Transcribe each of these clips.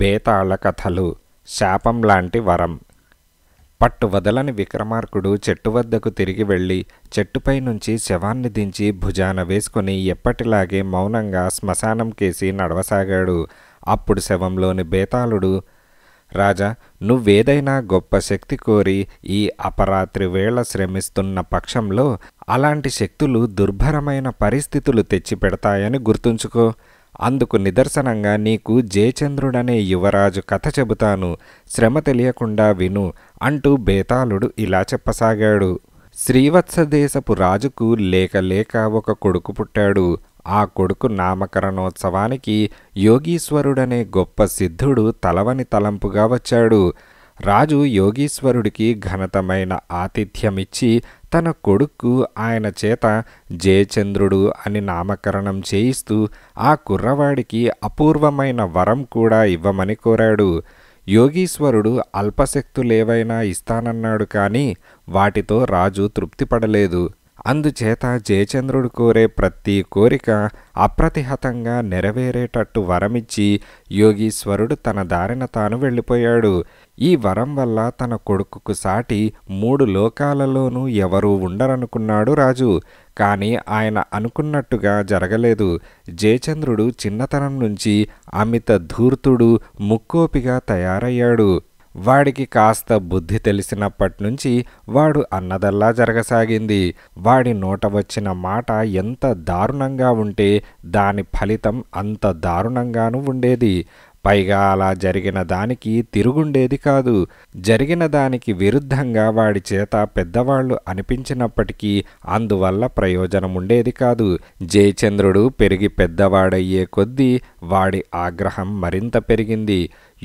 బేతాళ కథలు శాపం లాంటి వరం పట్టు వదలని విక్రమార్కుడు చెట్టు వద్దకు తిరిగి వెళ్ళి చెట్టుపై నుంచి శవాన్ని దించి భుజాన వేసుకుని ఎప్పటిలాగే మౌనంగా శ్మశానం కేసి నడవసాగాడు అప్పుడు శవంలోని బేతాళుడు రాజా నువ్వేదైనా గొప్ప శక్తి కోరి ఈ అపరాత్రి వేళ శ్రమిస్తున్న పక్షంలో అలాంటి శక్తులు దుర్భరమైన పరిస్థితులు తెచ్చిపెడతాయని గుర్తుంచుకో అందుకు నిదర్శనంగా నీకు జయచంద్రుడనే యువరాజు కథ చెబుతాను శ్రమ తెలియకుండా విను అంటూ బేతాళుడు ఇలా చెప్పసాగాడు శ్రీవత్సదేశపు రాజుకు లేక లేక ఒక కొడుకు పుట్టాడు ఆ కొడుకు నామకరణోత్సవానికి యోగీశ్వరుడనే గొప్ప సిద్ధుడు తలవని తలంపుగా వచ్చాడు రాజు యోగీశ్వరుడికి ఘనతమైన ఆతిథ్యమిచ్చి తన కొడుక్కు ఆయన చేత జయచంద్రుడు అని నామకరణం చేయిస్తూ ఆ కుర్రవాడికి అపూర్వమైన వరం కూడా ఇవ్వమని కోరాడు యోగీశ్వరుడు అల్పశక్తులేవైనా ఇస్తానన్నాడు కానీ వాటితో రాజు తృప్తిపడలేదు అందుచేత జయచంద్రుడు కోరే ప్రతి కోరిక అప్రతిహతంగా నెరవేరేటట్టు వరమిచ్చి యోగీశ్వరుడు తన దారిన తాను వెళ్ళిపోయాడు ఈ వరం వల్ల తన కొడుకుకు సాటి మూడు లోకాలలోనూ ఎవరూ ఉండరనుకున్నాడు రాజు కానీ ఆయన అనుకున్నట్టుగా జరగలేదు జయచంద్రుడు చిన్నతనం నుంచి అమిత ధూర్తుడు ముక్కోపిగా తయారయ్యాడు వాడికి కాస్త బుద్ధి తెలిసినప్పటి నుంచి వాడు అన్నదల్లా జరగసాగింది వాడి నోట వచ్చిన మాట ఎంత దారుణంగా ఉంటే దాని ఫలితం అంత దారుణంగానూ ఉండేది పైగా అలా జరిగిన దానికి తిరుగుండేది కాదు జరిగిన దానికి విరుద్ధంగా వాడి చేత పెద్దవాళ్లు అనిపించినప్పటికీ అందువల్ల ప్రయోజనం ఉండేది కాదు జయచంద్రుడు పెరిగి పెద్దవాడయ్యే కొద్దీ వాడి ఆగ్రహం మరింత పెరిగింది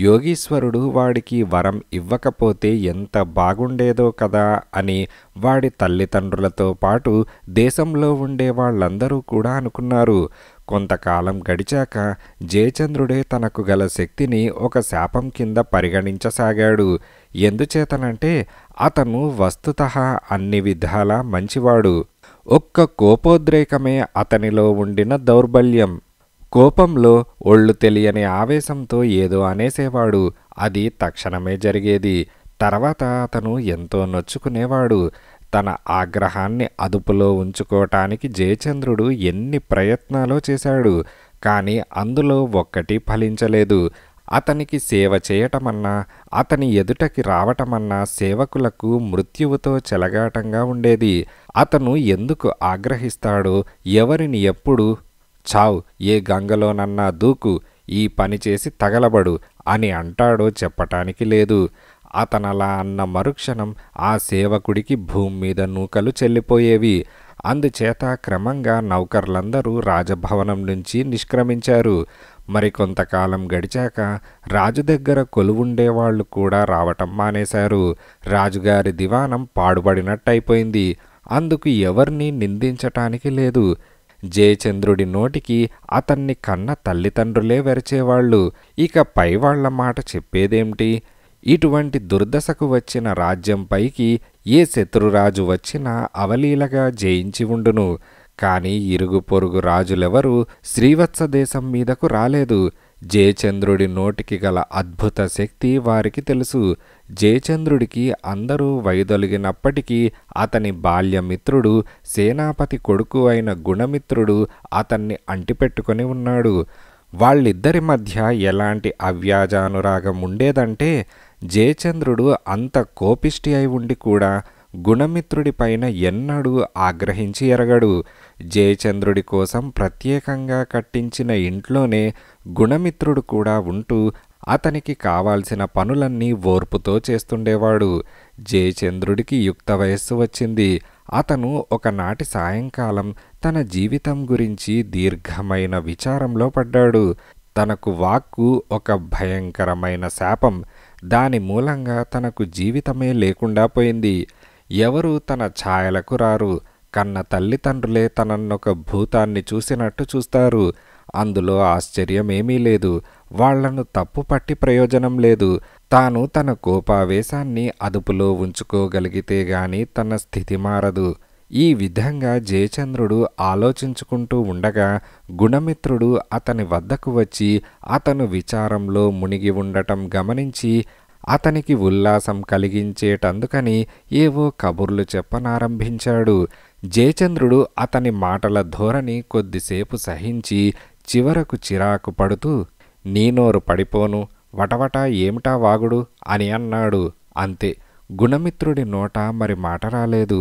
యోగీశ్వరుడు వాడికి వరం ఇవ్వకపోతే ఎంత బాగుండేదో కదా అని వాడి తల్లిదండ్రులతో పాటు దేశంలో ఉండే వాళ్ళందరూ కూడా అనుకున్నారు కొంతకాలం గడిచాక జయచంద్రుడే తనకు గల శక్తిని ఒక శాపం కింద పరిగణించసాగాడు ఎందుచేతనంటే అతను వస్తుత అన్ని విధాలా మంచివాడు ఒక్క కోపోద్రేకమే అతనిలో ఉండిన దౌర్బల్యం కోపంలో ఒళ్ళు తెలియని ఆవేశంతో ఏదో అనేసేవాడు అది తక్షణమే జరిగేది తర్వాత అతను ఎంతో నొచ్చుకునేవాడు తన ఆగ్రహాన్ని అదుపులో ఉంచుకోవటానికి జయచంద్రుడు ఎన్ని ప్రయత్నాలో చేశాడు కానీ అందులో ఒక్కటి ఫలించలేదు అతనికి సేవ చేయటమన్నా అతని ఎదుటకి రావటమన్నా సేవకులకు మృత్యువుతో చెలగాటంగా ఉండేది అతను ఎందుకు ఆగ్రహిస్తాడో ఎవరిని ఎప్పుడు చావు ఏ గంగలోనన్నా దూకు ఈ పని చేసి తగలబడు అని అంటాడో చెప్పటానికి లేదు అతనలా అన్న మరుక్షణం ఆ సేవకుడికి భూమి మీద నూకలు చెల్లిపోయేవి అందుచేత క్రమంగా నౌకర్లందరూ రాజభవనం నుంచి నిష్క్రమించారు మరికొంతకాలం గడిచాక రాజు దగ్గర కొలువుండేవాళ్లు కూడా రావటం మానేశారు రాజుగారి దివానం పాడుబడినట్టయిపోయింది అందుకు ఎవరినీ నిందించటానికి లేదు జయచంద్రుడి నోటికి అతన్ని కన్న తల్లిదండ్రులే వెరచేవాళ్లు ఇక పైవాళ్ల మాట చెప్పేదేమిటి ఇటువంటి దుర్దశకు వచ్చిన రాజ్యంపైకి ఏ శత్రురాజు వచ్చినా అవలీలగా జయించి ఉండును కాని ఇరుగు పొరుగు రాజులెవరూ శ్రీవత్స దేశం మీదకు రాలేదు జయచంద్రుడి నోటికి గల అద్భుత శక్తి వారికి తెలుసు జయచంద్రుడికి అందరూ వైదొలిగినప్పటికీ అతని బాల్యమిత్రుడు సేనాపతి కొడుకు అయిన గుణమిత్రుడు అతన్ని అంటిపెట్టుకొని ఉన్నాడు వాళ్ళిద్దరి మధ్య ఎలాంటి అవ్యాజానురాగం ఉండేదంటే జయచంద్రుడు అంత కోపిష్టి అయి ఉండి కూడా గుణమిత్రుడిపైన ఎన్నడూ ఆగ్రహించి ఎరగడు జయచంద్రుడి కోసం ప్రత్యేకంగా కట్టించిన ఇంట్లోనే గుణమిత్రుడు కూడా ఉంటూ అతనికి కావాల్సిన పనులన్నీ ఓర్పుతో చేస్తుండేవాడు జయచంద్రుడికి యుక్త వయస్సు వచ్చింది అతను ఒకనాటి సాయంకాలం తన జీవితం గురించి దీర్ఘమైన విచారంలో పడ్డాడు తనకు వాక్కు ఒక భయంకరమైన శాపం దాని మూలంగా తనకు జీవితమే లేకుండా పోయింది ఎవరు తన ఛాయలకు రారు కన్న తల్లిదండ్రులే తనన్నొక భూతాన్ని చూసినట్టు చూస్తారు అందులో ఆశ్చర్యమేమీ లేదు వాళ్లను తప్పుపట్టి ప్రయోజనం లేదు తాను తన కోపావేశాన్ని అదుపులో ఉంచుకోగలిగితే గాని తన స్థితి మారదు ఈ విధంగా జయచంద్రుడు ఆలోచించుకుంటూ ఉండగా గుణమిత్రుడు అతని వద్దకు వచ్చి అతను విచారంలో మునిగి ఉండటం గమనించి అతనికి ఉల్లాసం కలిగించేటందుకని ఏవో కబుర్లు చెప్పనారంభించాడు జయచంద్రుడు అతని మాటల ధోరణి కొద్దిసేపు సహించి చివరకు చిరాకు పడుతూ నీనోరు పడిపోను వటవట ఏమిటా వాగుడు అని అన్నాడు అంతే గుణమిత్రుడి నోట మరి మాట రాలేదు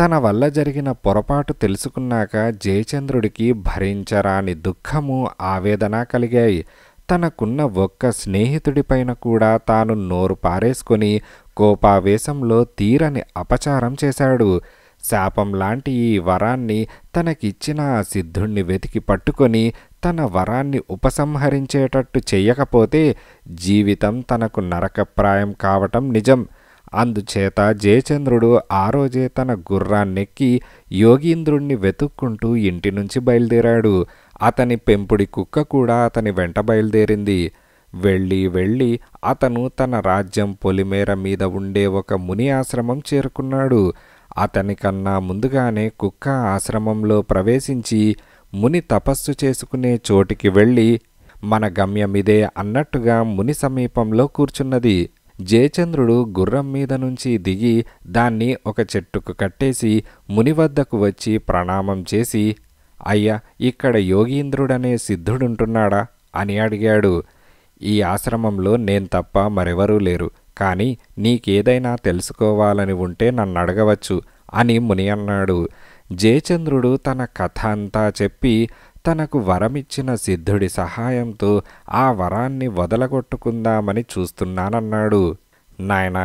తన వల్ల జరిగిన పొరపాటు తెలుసుకున్నాక జయచంద్రుడికి భరించరాని దుఃఖము ఆవేదన కలిగాయి తనకున్న ఒక్క స్నేహితుడిపైన కూడా తాను నోరు పారేసుకొని కోపావేశంలో తీరని అపచారం చేశాడు శాపం లాంటి ఈ వరాన్ని తనకిచ్చిన ఆ సిద్ధుణ్ణి వెతికి పట్టుకొని తన వరాన్ని ఉపసంహరించేటట్టు చెయ్యకపోతే జీవితం తనకు నరకప్రాయం కావటం నిజం అందుచేత జయచంద్రుడు ఆ రోజే తన గుర్రాన్నెక్కి యోగీంద్రుణ్ణి వెతుక్కుంటూ ఇంటి నుంచి బయలుదేరాడు అతని పెంపుడి కుక్క కూడా అతని వెంట బయలుదేరింది వెళ్ళి వెళ్ళి అతను తన రాజ్యం పొలిమేర మీద ఉండే ఒక ముని ఆశ్రమం చేరుకున్నాడు అతనికన్నా ముందుగానే కుక్క ఆశ్రమంలో ప్రవేశించి ముని తపస్సు చేసుకునే చోటికి వెళ్ళి మన గమ్యమిదే అన్నట్టుగా ముని సమీపంలో కూర్చున్నది జయచంద్రుడు గుర్రం మీద నుంచి దిగి దాన్ని ఒక చెట్టుకు కట్టేసి ముని వద్దకు వచ్చి ప్రణామం చేసి అయ్యా ఇక్కడ యోగీంద్రుడనే సిద్ధుడుంటున్నాడా అని అడిగాడు ఈ ఆశ్రమంలో నేను తప్ప మరెవరూ లేరు కానీ నీకేదైనా తెలుసుకోవాలని ఉంటే నన్ను అడగవచ్చు అని ముని అన్నాడు జయచంద్రుడు తన కథ అంతా చెప్పి తనకు వరమిచ్చిన సిద్ధుడి సహాయంతో ఆ వరాన్ని వదలగొట్టుకుందామని చూస్తున్నానన్నాడు నాయన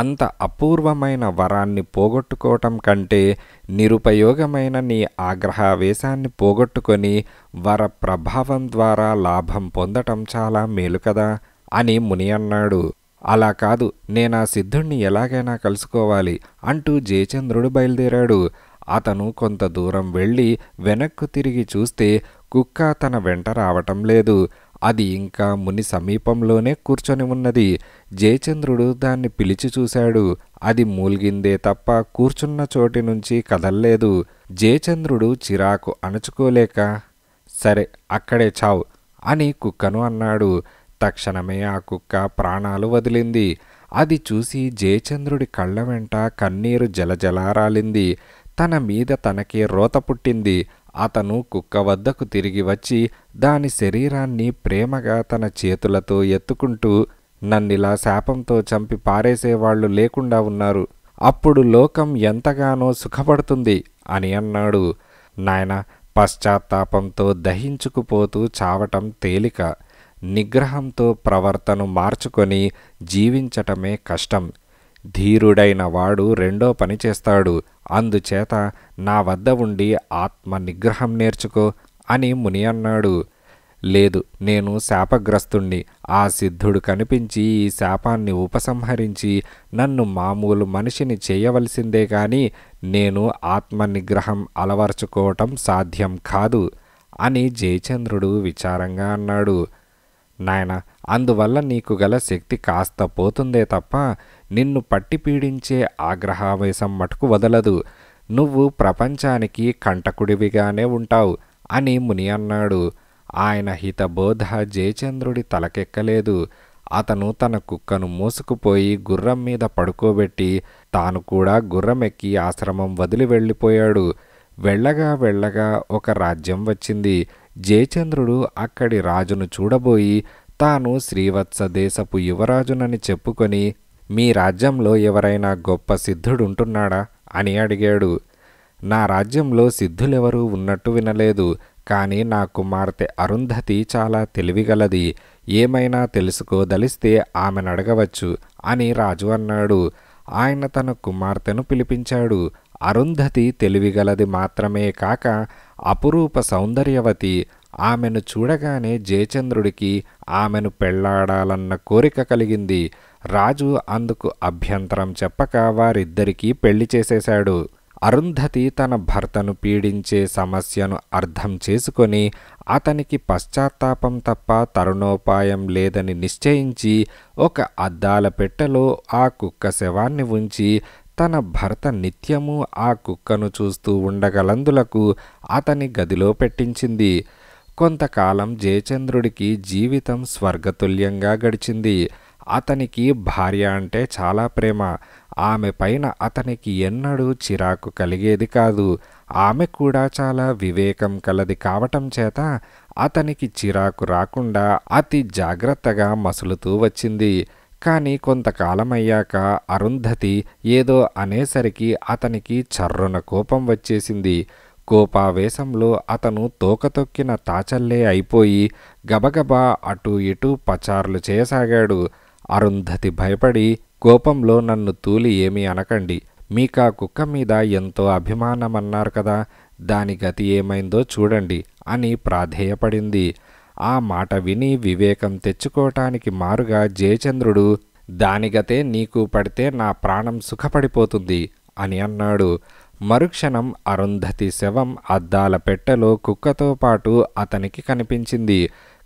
అంత అపూర్వమైన వరాన్ని పోగొట్టుకోవటం కంటే నిరుపయోగమైన నీ ఆగ్రహావేశాన్ని పోగొట్టుకొని వర ప్రభావం ద్వారా లాభం పొందటం చాలా మేలు కదా అని ముని అన్నాడు అలా కాదు నేనా సిద్ధుణ్ణి ఎలాగైనా కలుసుకోవాలి అంటూ జయచంద్రుడు బయలుదేరాడు అతను కొంత దూరం వెళ్ళి వెనక్కు తిరిగి చూస్తే కుక్క తన వెంట రావటం లేదు అది ఇంకా ముని సమీపంలోనే కూర్చొని ఉన్నది జయచంద్రుడు దాన్ని పిలిచి చూశాడు అది మూల్గిందే తప్ప కూర్చున్న చోటి నుంచి కదల్లేదు జయచంద్రుడు చిరాకు అణుచుకోలేక సరే అక్కడే చావు అని కుక్కను అన్నాడు తక్షణమే ఆ కుక్క ప్రాణాలు వదిలింది అది చూసి జయచంద్రుడి కళ్ళ వెంట కన్నీరు జలజలారాలింది తన మీద తనకే రోత పుట్టింది అతను కుక్క వద్దకు తిరిగి వచ్చి దాని శరీరాన్ని ప్రేమగా తన చేతులతో ఎత్తుకుంటూ నన్నిలా శాపంతో చంపి పారేసేవాళ్లు లేకుండా ఉన్నారు అప్పుడు లోకం ఎంతగానో సుఖపడుతుంది అని అన్నాడు నాయన పశ్చాత్తాపంతో దహించుకుపోతూ చావటం తేలిక నిగ్రహంతో ప్రవర్తను మార్చుకొని జీవించటమే కష్టం ధీరుడైన వాడు రెండో పని చేస్తాడు అందుచేత నా వద్ద ఉండి ఆత్మ నిగ్రహం నేర్చుకో అని ముని అన్నాడు లేదు నేను శాపగ్రస్తుణ్ణి ఆ సిద్ధుడు కనిపించి ఈ శాపాన్ని ఉపసంహరించి నన్ను మామూలు మనిషిని చేయవలసిందే కానీ నేను ఆత్మనిగ్రహం అలవర్చుకోవటం సాధ్యం కాదు అని జయచంద్రుడు విచారంగా అన్నాడు నాయన అందువల్ల నీకు గల శక్తి కాస్త పోతుందే తప్ప నిన్ను పట్టి పీడించే ఆగ్రహావేశం మటుకు వదలదు నువ్వు ప్రపంచానికి కంటకుడివిగానే ఉంటావు అని ముని అన్నాడు ఆయన హితబోధ జయచంద్రుడి తలకెక్కలేదు అతను తన కుక్కను మూసుకుపోయి గుర్రం మీద పడుకోబెట్టి తాను కూడా గుర్రమెక్కి ఆశ్రమం వదిలి వెళ్ళిపోయాడు వెళ్ళగా వెళ్ళగా ఒక రాజ్యం వచ్చింది జయచంద్రుడు అక్కడి రాజును చూడబోయి తాను శ్రీవత్స దేశపు యువరాజునని చెప్పుకొని మీ రాజ్యంలో ఎవరైనా గొప్ప సిద్ధుడు ఉంటున్నాడా అని అడిగాడు నా రాజ్యంలో సిద్ధులెవరూ ఉన్నట్టు వినలేదు కానీ నా కుమార్తె అరుంధతి చాలా తెలివిగలది ఏమైనా తెలుసుకోదలిస్తే ఆమెను అడగవచ్చు అని రాజు అన్నాడు ఆయన తన కుమార్తెను పిలిపించాడు అరుంధతి తెలివిగలది మాత్రమే కాక అపురూప సౌందర్యవతి ఆమెను చూడగానే జయచంద్రుడికి ఆమెను పెళ్లాడాలన్న కోరిక కలిగింది రాజు అందుకు అభ్యంతరం చెప్పక వారిద్దరికీ పెళ్లి చేసేశాడు అరుంధతి తన భర్తను పీడించే సమస్యను అర్థం చేసుకొని అతనికి పశ్చాత్తాపం తప్ప తరుణోపాయం లేదని నిశ్చయించి ఒక అద్దాల పెట్టెలో ఆ కుక్క శవాన్ని ఉంచి తన భర్త నిత్యము ఆ కుక్కను చూస్తూ ఉండగలందులకు అతని గదిలో పెట్టించింది కొంతకాలం జయచంద్రుడికి జీవితం స్వర్గతుల్యంగా గడిచింది అతనికి భార్య అంటే చాలా ప్రేమ ఆమె పైన అతనికి ఎన్నడూ చిరాకు కలిగేది కాదు ఆమె కూడా చాలా వివేకం కలది కావటం చేత అతనికి చిరాకు రాకుండా అతి జాగ్రత్తగా మసులుతూ వచ్చింది కానీ కొంతకాలం అయ్యాక అరుంధతి ఏదో అనేసరికి అతనికి చర్రున కోపం వచ్చేసింది కోపావేశంలో అతను తోకతొక్కిన తాచల్లే అయిపోయి గబగబా అటూ ఇటూ పచారులు చేయసాగాడు అరుంధతి భయపడి కోపంలో నన్ను తూలి ఏమీ అనకండి మీకా కుక్క మీద ఎంతో అభిమానమన్నారు కదా దాని గతి ఏమైందో చూడండి అని ప్రాధేయపడింది ఆ మాట విని వివేకం తెచ్చుకోవటానికి మారుగా జయచంద్రుడు దానిగతే నీకు పడితే నా ప్రాణం సుఖపడిపోతుంది అని అన్నాడు మరుక్షణం అరుంధతి శవం అద్దాల పెట్టెలో కుక్కతో పాటు అతనికి కనిపించింది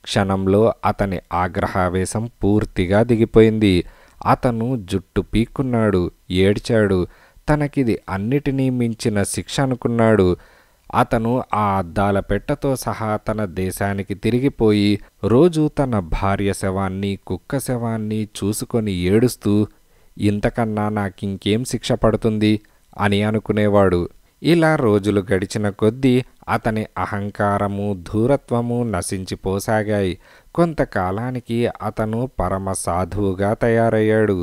క్షణంలో అతని ఆగ్రహావేశం పూర్తిగా దిగిపోయింది అతను జుట్టు పీక్కున్నాడు ఏడ్చాడు తనకిది అన్నిటినీ మించిన శిక్ష అనుకున్నాడు అతను ఆ అద్దాల పెట్టతో సహా తన దేశానికి తిరిగిపోయి రోజు తన భార్య శవాన్ని కుక్క శవాన్ని చూసుకొని ఏడుస్తూ ఇంతకన్నా నాకింకేం శిక్ష పడుతుంది అని అనుకునేవాడు ఇలా రోజులు గడిచిన కొద్దీ అతని అహంకారము దూరత్వము నశించిపోసాగాయి కొంతకాలానికి అతను పరమ సాధువుగా తయారయ్యాడు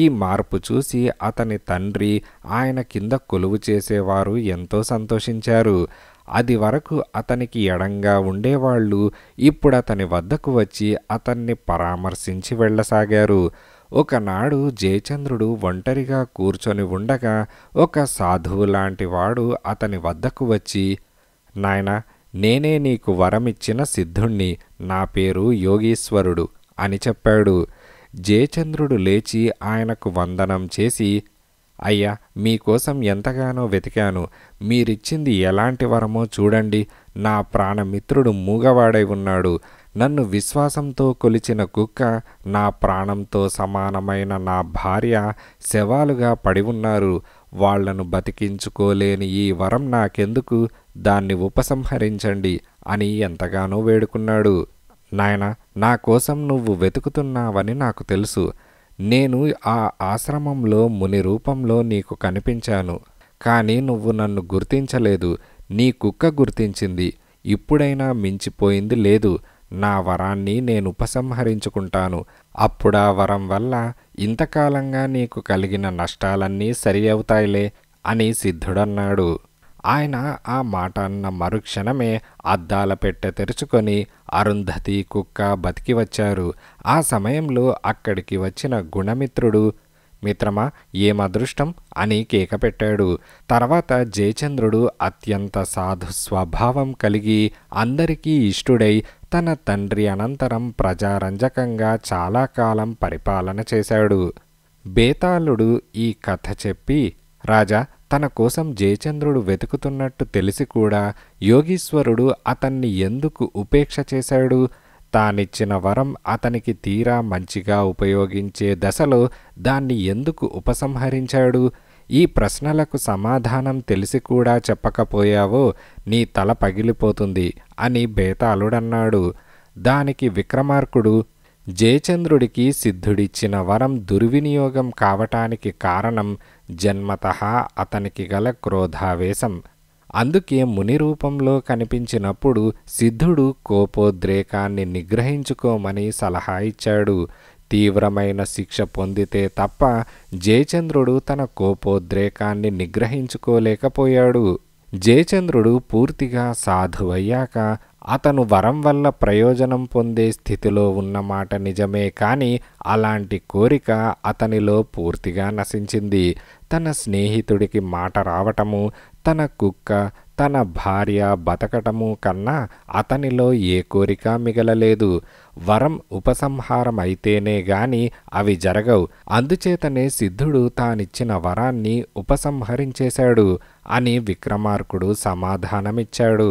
ఈ మార్పు చూసి అతని తండ్రి ఆయన కింద కొలువు చేసేవారు ఎంతో సంతోషించారు అది వరకు అతనికి ఎడంగా ఉండేవాళ్ళు ఇప్పుడు అతని వద్దకు వచ్చి అతన్ని పరామర్శించి వెళ్ళసాగారు ఒకనాడు జయచంద్రుడు ఒంటరిగా కూర్చొని ఉండగా ఒక సాధువు లాంటి వాడు అతని వద్దకు వచ్చి నాయన నేనే నీకు వరమిచ్చిన సిద్ధుణ్ణి నా పేరు యోగీశ్వరుడు అని చెప్పాడు జయచంద్రుడు లేచి ఆయనకు వందనం చేసి అయ్యా మీకోసం ఎంతగానో వెతికాను మీరిచ్చింది ఎలాంటి వరమో చూడండి నా ప్రాణమిత్రుడు మూగవాడై ఉన్నాడు నన్ను విశ్వాసంతో కొలిచిన కుక్క నా ప్రాణంతో సమానమైన నా భార్య శవాలుగా పడి ఉన్నారు వాళ్లను బతికించుకోలేని ఈ వరం నాకెందుకు దాన్ని ఉపసంహరించండి అని ఎంతగానో వేడుకున్నాడు నాయన నా కోసం నువ్వు వెతుకుతున్నావని నాకు తెలుసు నేను ఆ ఆశ్రమంలో ముని రూపంలో నీకు కనిపించాను కానీ నువ్వు నన్ను గుర్తించలేదు నీ కుక్క గుర్తించింది ఇప్పుడైనా మించిపోయింది లేదు నా వరాన్ని నేను ఉపసంహరించుకుంటాను అప్పుడా వరం వల్ల ఇంతకాలంగా నీకు కలిగిన నష్టాలన్నీ సరి అవుతాయిలే అని సిద్ధుడన్నాడు ఆయన ఆ మాట అన్న మరుక్షణమే అద్దాల పెట్టె తెరుచుకొని అరుంధతి కుక్క బతికి వచ్చారు ఆ సమయంలో అక్కడికి వచ్చిన గుణమిత్రుడు మిత్రమా ఏమదృష్టం అని కేకపెట్టాడు తర్వాత జయచంద్రుడు అత్యంత సాధు స్వభావం కలిగి అందరికీ ఇష్టుడై తన తండ్రి అనంతరం ప్రజారంజకంగా చాలా కాలం పరిపాలన చేశాడు బేతాళుడు ఈ కథ చెప్పి రాజా తన కోసం జయచంద్రుడు వెతుకుతున్నట్టు తెలిసి కూడా యోగీశ్వరుడు అతన్ని ఎందుకు ఉపేక్ష చేశాడు తానిచ్చిన వరం అతనికి తీరా మంచిగా ఉపయోగించే దశలో దాన్ని ఎందుకు ఉపసంహరించాడు ఈ ప్రశ్నలకు సమాధానం తెలిసి కూడా చెప్పకపోయావో నీ తల పగిలిపోతుంది అని బేతాళుడన్నాడు దానికి విక్రమార్కుడు జయచంద్రుడికి సిద్ధుడిచ్చిన వరం దుర్వినియోగం కావటానికి కారణం జన్మత అతనికి గల క్రోధావేశం అందుకే ముని రూపంలో కనిపించినప్పుడు సిద్ధుడు కోపోద్రేకాన్ని నిగ్రహించుకోమని సలహా ఇచ్చాడు తీవ్రమైన శిక్ష పొందితే తప్ప జయచంద్రుడు తన కోపోద్రేకాన్ని నిగ్రహించుకోలేకపోయాడు జయచంద్రుడు పూర్తిగా సాధువయ్యాక అతను వరం వల్ల ప్రయోజనం పొందే స్థితిలో ఉన్నమాట నిజమే కానీ అలాంటి కోరిక అతనిలో పూర్తిగా నశించింది తన స్నేహితుడికి మాట రావటము తన కుక్క తన భార్య బతకటము కన్నా అతనిలో ఏ కోరిక మిగలలేదు వరం ఉపసంహారం అయితేనే గాని అవి జరగవు అందుచేతనే సిద్ధుడు తానిచ్చిన వరాన్ని ఉపసంహరించేశాడు అని విక్రమార్కుడు సమాధానమిచ్చాడు